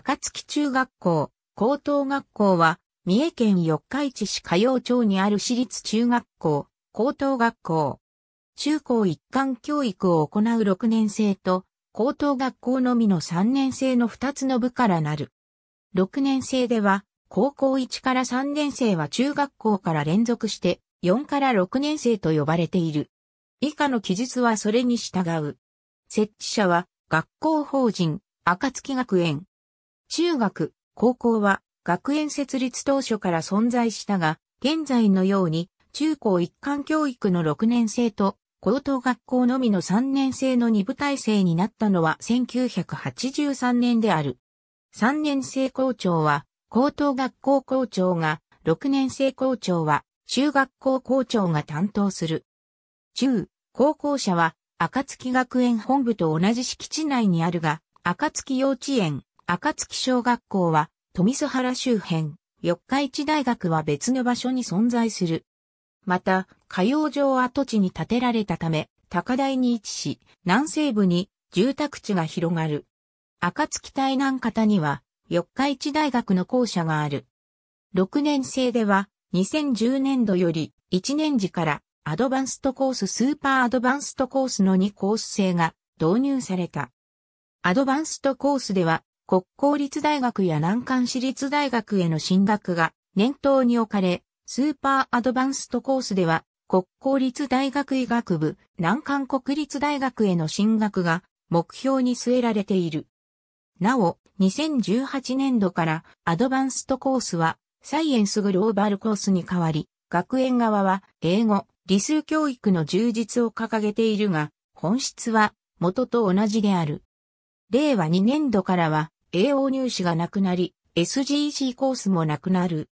暁中学校、高等学校は、三重県四日市市歌謡町にある私立中学校、高等学校。中高一貫教育を行う6年生と、高等学校のみの3年生の2つの部からなる。6年生では、高校1から3年生は中学校から連続して、4から6年生と呼ばれている。以下の記述はそれに従う。設置者は、学校法人、暁学園、中学、高校は学園設立当初から存在したが、現在のように中高一貫教育の6年生と高等学校のみの3年生の2部体制になったのは1983年である。3年生校長は高等学校校長が、6年生校長は中学校校長が担当する。中、高校者は、暁学園本部と同じ敷地内にあるが、暁幼稚園、赤月小学校は、富津原周辺、四日市大学は別の場所に存在する。また、火曜場跡地に建てられたため、高台に位置し、南西部に住宅地が広がる。赤月台南方には、四日市大学の校舎がある。6年生では、2010年度より1年次からアドバンストコーススーパーアドバンストコースの2コース制が導入された。アドバンストコースでは国公立大学や難関私立大学への進学が念頭に置かれ、スーパーアドバンストコースでは、国公立大学医学部、難関国立大学への進学が目標に据えられている。なお、2018年度からアドバンストコースはサイエンスグローバルコースに変わり、学園側は英語、理数教育の充実を掲げているが、本質は元と同じである。令和2年度からは AO 入試がなくなり、SGC コースもなくなる。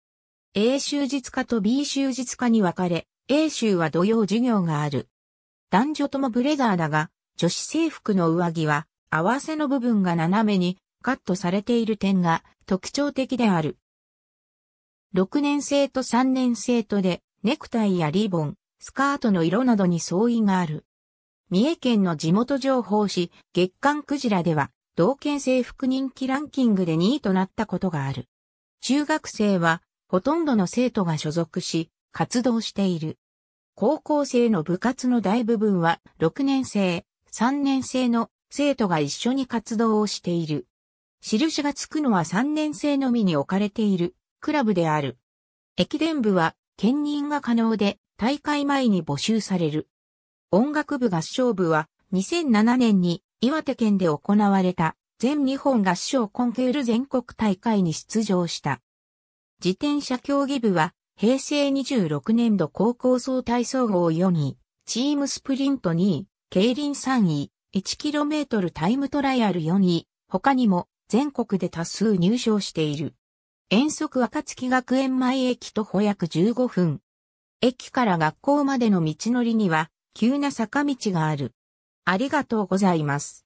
A 終日化と B 終日化に分かれ、A 州は土曜授業がある。男女ともブレザーだが、女子制服の上着は、合わせの部分が斜めにカットされている点が特徴的である。6年生と3年生とで、ネクタイやリボン、スカートの色などに相違がある。三重県の地元情報誌、月刊クジラでは、同県制服人気ランキングで2位となったことがある。中学生は、ほとんどの生徒が所属し、活動している。高校生の部活の大部分は、6年生、3年生の生徒が一緒に活動をしている。印がつくのは3年生のみに置かれているクラブである。駅伝部は兼任が可能で大会前に募集される。音楽部合唱部は2007年に岩手県で行われた全日本合唱コンクール全国大会に出場した。自転車競技部は平成26年度高校総体総合4位、チームスプリント2位、競輪3位、1km タイムトライアル4位、他にも全国で多数入賞している。遠足暁学園前駅徒歩約15分。駅から学校までの道のりには急な坂道がある。ありがとうございます。